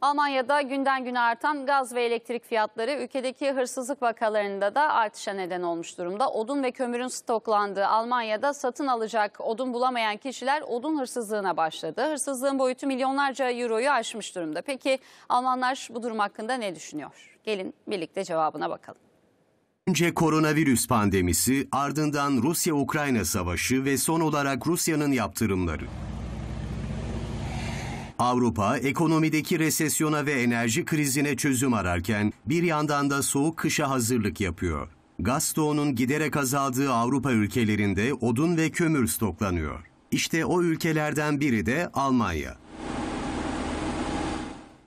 Almanya'da günden güne artan gaz ve elektrik fiyatları ülkedeki hırsızlık vakalarında da artışa neden olmuş durumda. Odun ve kömürün stoklandığı Almanya'da satın alacak odun bulamayan kişiler odun hırsızlığına başladı. Hırsızlığın boyutu milyonlarca euroyu aşmış durumda. Peki Almanlar bu durum hakkında ne düşünüyor? Gelin birlikte cevabına bakalım. Önce koronavirüs pandemisi, ardından Rusya-Ukrayna savaşı ve son olarak Rusya'nın yaptırımları. Avrupa ekonomideki resesyona ve enerji krizine çözüm ararken bir yandan da soğuk kışa hazırlık yapıyor. Gaz stoğunun giderek azaldığı Avrupa ülkelerinde odun ve kömür stoklanıyor. İşte o ülkelerden biri de Almanya.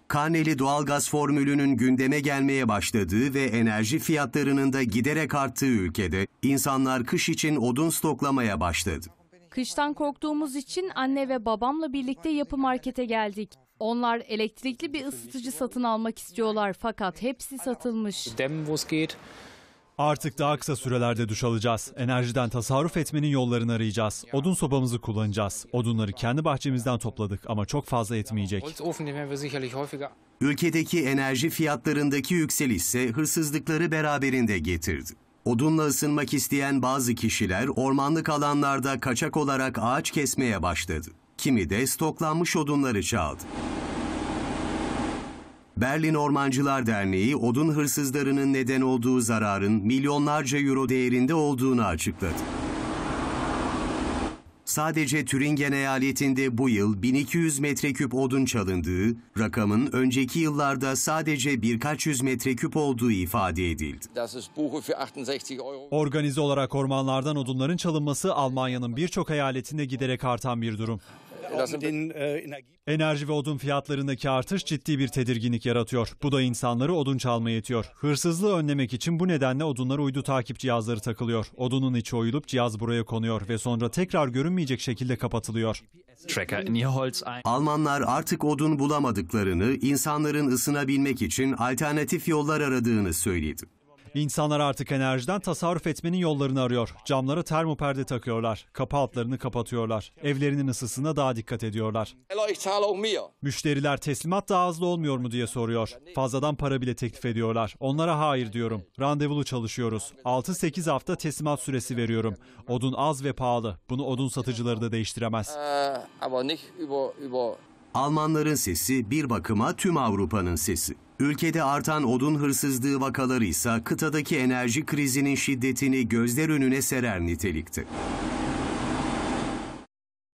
Karneli doğalgaz formülünün gündeme gelmeye başladığı ve enerji fiyatlarının da giderek arttığı ülkede insanlar kış için odun stoklamaya başladı. Kıştan korktuğumuz için anne ve babamla birlikte yapı markete geldik. Onlar elektrikli bir ısıtıcı satın almak istiyorlar fakat hepsi satılmış. Artık daha kısa sürelerde duş alacağız. Enerjiden tasarruf etmenin yollarını arayacağız. Odun sobamızı kullanacağız. Odunları kendi bahçemizden topladık ama çok fazla etmeyecek. Ülkedeki enerji fiyatlarındaki yükselişse hırsızlıkları beraberinde getirdi. Odunla ısınmak isteyen bazı kişiler ormanlık alanlarda kaçak olarak ağaç kesmeye başladı. Kimi de stoklanmış odunları çaldı. Berlin Ormancılar Derneği odun hırsızlarının neden olduğu zararın milyonlarca euro değerinde olduğunu açıkladı sadece Türingen eyaletinde bu yıl 1200 metreküp odun çalındığı, rakamın önceki yıllarda sadece birkaç yüz metreküp olduğu ifade edildi. Organize olarak ormanlardan odunların çalınması Almanya'nın birçok eyaletinde giderek artan bir durum. E, enerji ve odun fiyatlarındaki artış ciddi bir tedirginlik yaratıyor. Bu da insanları odun çalmaya itiyor. Hırsızlığı önlemek için bu nedenle odunlara uydu takip cihazları takılıyor. Odunun içi oyulup cihaz buraya konuyor ve sonra tekrar görünmeyecek şekilde kapatılıyor. Almanlar artık odun bulamadıklarını, insanların ısınabilmek için alternatif yollar aradığını söyledi. İnsanlar artık enerjiden tasarruf etmenin yollarını arıyor. Camlara termoperde takıyorlar, kapı altlarını kapatıyorlar, evlerinin ısısına daha dikkat ediyorlar. Müşteriler teslimat daha hızlı olmuyor mu diye soruyor. Fazladan para bile teklif ediyorlar. Onlara hayır diyorum. Randevulu çalışıyoruz. 6-8 hafta teslimat süresi veriyorum. Odun az ve pahalı. Bunu odun satıcıları da değiştiremez. Ee, Almanların sesi bir bakıma tüm Avrupa'nın sesi. Ülkede artan odun hırsızlığı vakaları ise kıtadaki enerji krizinin şiddetini gözler önüne serer nitelikte.